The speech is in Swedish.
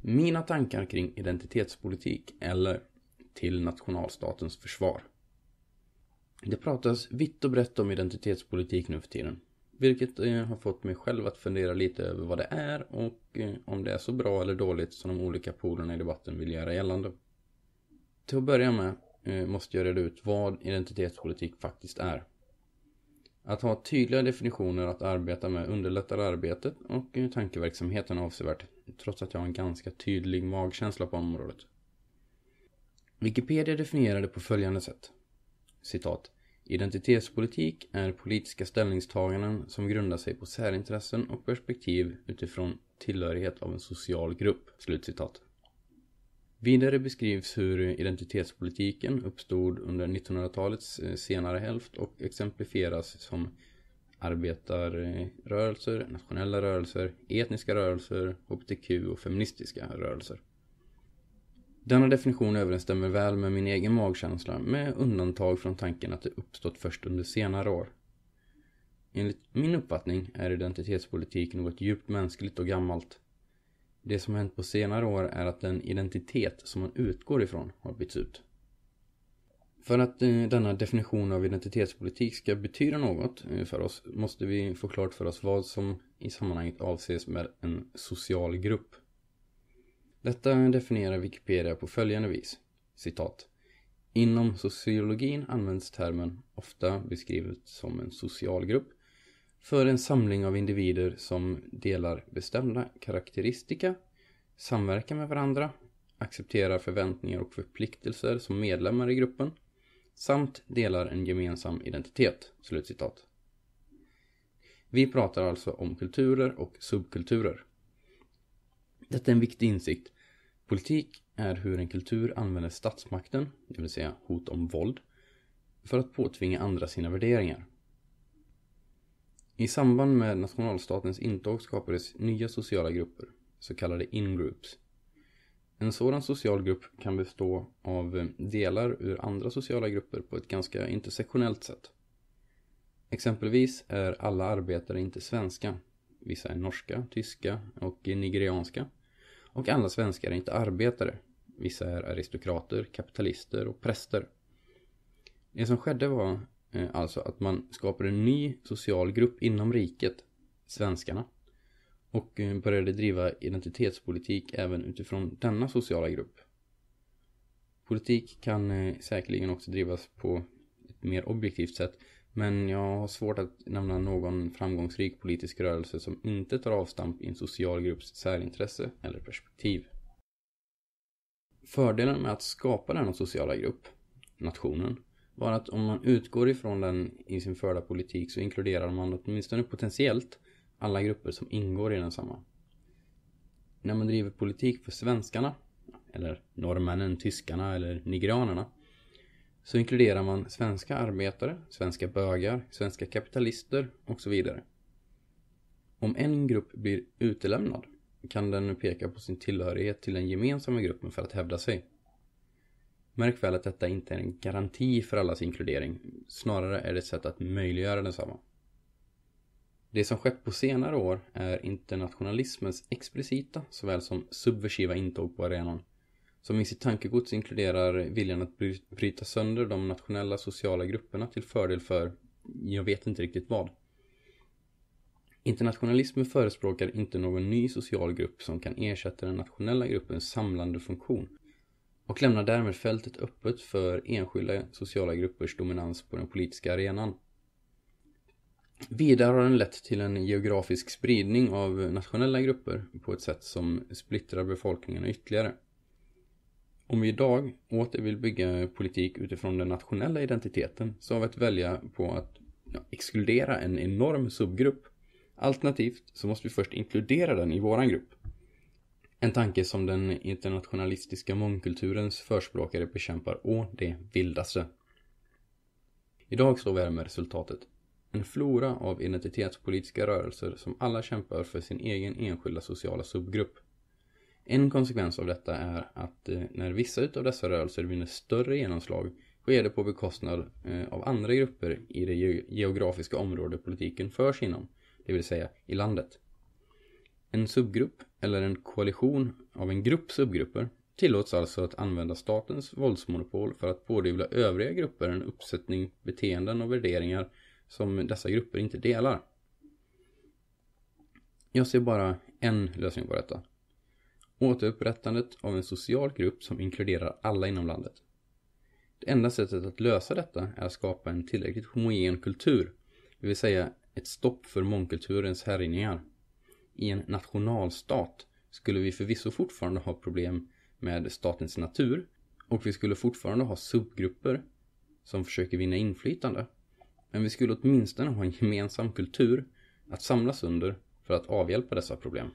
Mina tankar kring identitetspolitik eller till nationalstatens försvar. Det pratas vitt och brett om identitetspolitik nu för tiden. Vilket eh, har fått mig själv att fundera lite över vad det är och eh, om det är så bra eller dåligt som de olika polerna i debatten vill göra gällande. Till att börja med eh, måste jag reda ut vad identitetspolitik faktiskt är. Att ha tydliga definitioner att arbeta med underlättar arbetet och tankeverksamheten avsevärt, trots att jag har en ganska tydlig magkänsla på området. Wikipedia definierar det på följande sätt. Citat. Identitetspolitik är politiska ställningstaganden som grundar sig på särintressen och perspektiv utifrån tillhörighet av en social grupp. Slutcitat. Vidare beskrivs hur identitetspolitiken uppstod under 1900-talets eh, senare hälft och exemplifieras som arbetarrörelser, nationella rörelser, etniska rörelser, hbtq och feministiska rörelser. Denna definition överensstämmer väl med min egen magkänsla med undantag från tanken att det uppstått först under senare år. Enligt min uppfattning är identitetspolitik något djupt mänskligt och gammalt det som har hänt på senare år är att den identitet som man utgår ifrån har bytts ut. För att eh, denna definition av identitetspolitik ska betyda något eh, för oss måste vi få klart för oss vad som i sammanhanget avses med en social grupp. Detta definierar Wikipedia på följande vis. Citat. Inom sociologin används termen ofta beskrivet som en social grupp för en samling av individer som delar bestämda karaktäristika, samverkar med varandra, accepterar förväntningar och förpliktelser som medlemmar i gruppen samt delar en gemensam identitet." Slutcitat. Vi pratar alltså om kulturer och subkulturer. Detta är en viktig insikt. Politik är hur en kultur använder statsmakten, det vill säga hot om våld, för att påtvinga andra sina värderingar. I samband med nationalstatens intåg skapades nya sociala grupper, så kallade ingroups. En sådan social grupp kan bestå av eh, delar ur andra sociala grupper på ett ganska intersektionellt sätt. Exempelvis är alla arbetare inte svenska. Vissa är norska, tyska och nigerianska. Och alla svenskar är inte arbetare. Vissa är aristokrater, kapitalister och präster. Det som skedde var Eh, alltså att man skapade en ny social grupp inom riket, svenskarna. Och eh, började driva identitetspolitik även utifrån denna sociala grupp. Politik kan eh, säkerligen också drivas på ett mer objektivt sätt. Men jag har svårt att nämna någon framgångsrik politisk rörelse som inte tar avstamp i en social grupps särintresse eller perspektiv. Fördelen med att skapa denna sociala grupp, nationen, var att om man utgår ifrån den i sin förda politik så inkluderar man åtminstone potentiellt alla grupper som ingår i densamma. När man driver politik för svenskarna, eller norrmännen, tyskarna eller nigerianerna, så inkluderar man svenska arbetare, svenska bögar, svenska kapitalister och så vidare. Om en grupp blir utelämnad kan den peka på sin tillhörighet till den gemensamma gruppen för att hävda sig. Märk väl att detta inte är en garanti för allas inkludering, snarare är det ett sätt att möjliggöra densamma. Det som skett på senare år är internationalismens explicita såväl som subversiva intåg på arenan, som i sitt tankegods inkluderar viljan att bryta sönder de nationella sociala grupperna till fördel för, jag vet inte riktigt vad. Internationalismen förespråkar inte någon ny social grupp som kan ersätta den nationella gruppens samlande funktion och lämnar därmed fältet öppet för enskilda sociala gruppers dominans på den politiska arenan. Vidare har den lett till en geografisk spridning av nationella grupper på ett sätt som splittrar befolkningen ytterligare. Om vi idag åter vill bygga politik utifrån den nationella identiteten så har vi att välja på att ja, exkludera en enorm subgrupp. Alternativt så måste vi först inkludera den i våran grupp. En tanke som den internationalistiska mångkulturens förspråkare bekämpar å det vildaste. Idag står vi här med resultatet. En flora av identitetspolitiska rörelser som alla kämpar för sin egen enskilda sociala subgrupp. En konsekvens av detta är att eh, när vissa utav dessa rörelser vinner större genomslag sker det på bekostnad eh, av andra grupper i det geografiska område politiken förs inom, det vill säga i landet. En subgrupp eller en koalition av en grupp subgrupper tillåts alltså att använda statens våldsmonopol för att pådyvla övriga grupper en uppsättning beteenden och värderingar som dessa grupper inte delar. Jag ser bara en lösning på detta. Återupprättandet av en social grupp som inkluderar alla inom landet. Det enda sättet att lösa detta är att skapa en tillräckligt homogen kultur, det vill säga ett stopp för mångkulturens härjningar i en nationalstat skulle vi förvisso fortfarande ha problem med statens natur och vi skulle fortfarande ha subgrupper som försöker vinna inflytande. Men vi skulle åtminstone ha en gemensam kultur att samlas under för att avhjälpa dessa problem.